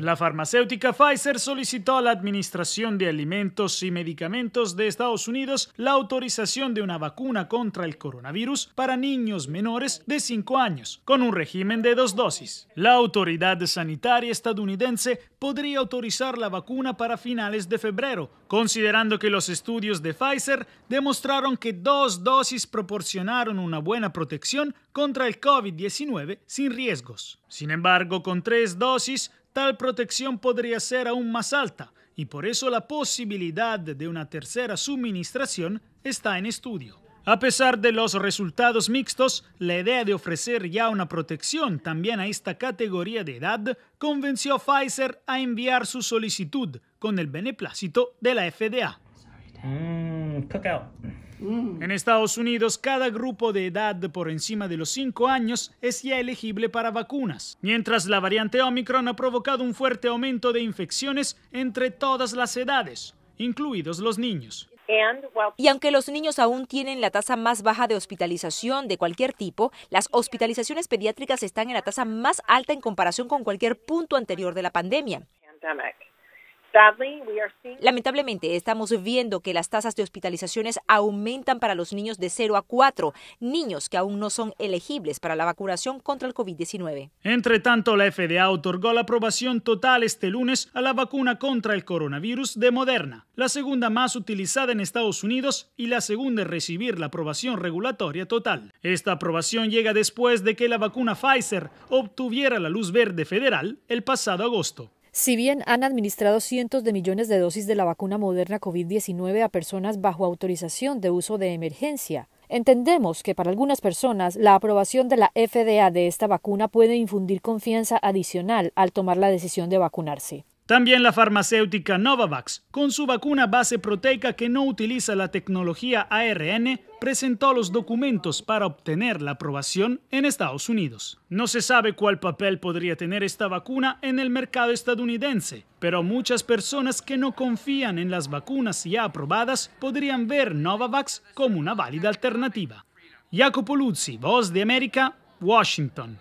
La farmacéutica Pfizer solicitó a la Administración de Alimentos y Medicamentos de Estados Unidos la autorización de una vacuna contra el coronavirus para niños menores de 5 años, con un régimen de dos dosis. La autoridad sanitaria estadounidense podría autorizar la vacuna para finales de febrero, considerando que los estudios de Pfizer demostraron que dos dosis proporcionaron una buena protección contra el COVID-19 sin riesgos. Sin embargo, con tres dosis, tal protección podría ser aún más alta y por eso la posibilidad de una tercera suministración está en estudio. A pesar de los resultados mixtos, la idea de ofrecer ya una protección también a esta categoría de edad convenció a Pfizer a enviar su solicitud con el beneplácito de la FDA. Mm, Mm. En Estados Unidos, cada grupo de edad por encima de los 5 años es ya elegible para vacunas, mientras la variante Omicron ha provocado un fuerte aumento de infecciones entre todas las edades, incluidos los niños. Y aunque los niños aún tienen la tasa más baja de hospitalización de cualquier tipo, las hospitalizaciones pediátricas están en la tasa más alta en comparación con cualquier punto anterior de la pandemia. Lamentablemente estamos viendo que las tasas de hospitalizaciones aumentan para los niños de 0 a 4, niños que aún no son elegibles para la vacunación contra el COVID-19. Entre tanto, la FDA otorgó la aprobación total este lunes a la vacuna contra el coronavirus de Moderna, la segunda más utilizada en Estados Unidos y la segunda en recibir la aprobación regulatoria total. Esta aprobación llega después de que la vacuna Pfizer obtuviera la luz verde federal el pasado agosto. Si bien han administrado cientos de millones de dosis de la vacuna moderna COVID-19 a personas bajo autorización de uso de emergencia, entendemos que para algunas personas la aprobación de la FDA de esta vacuna puede infundir confianza adicional al tomar la decisión de vacunarse. También la farmacéutica Novavax, con su vacuna base proteica que no utiliza la tecnología ARN, presentó los documentos para obtener la aprobación en Estados Unidos. No se sabe cuál papel podría tener esta vacuna en el mercado estadounidense, pero muchas personas que no confían en las vacunas ya aprobadas podrían ver Novavax como una válida alternativa. Jacopo Luzzi, Voz de América, Washington.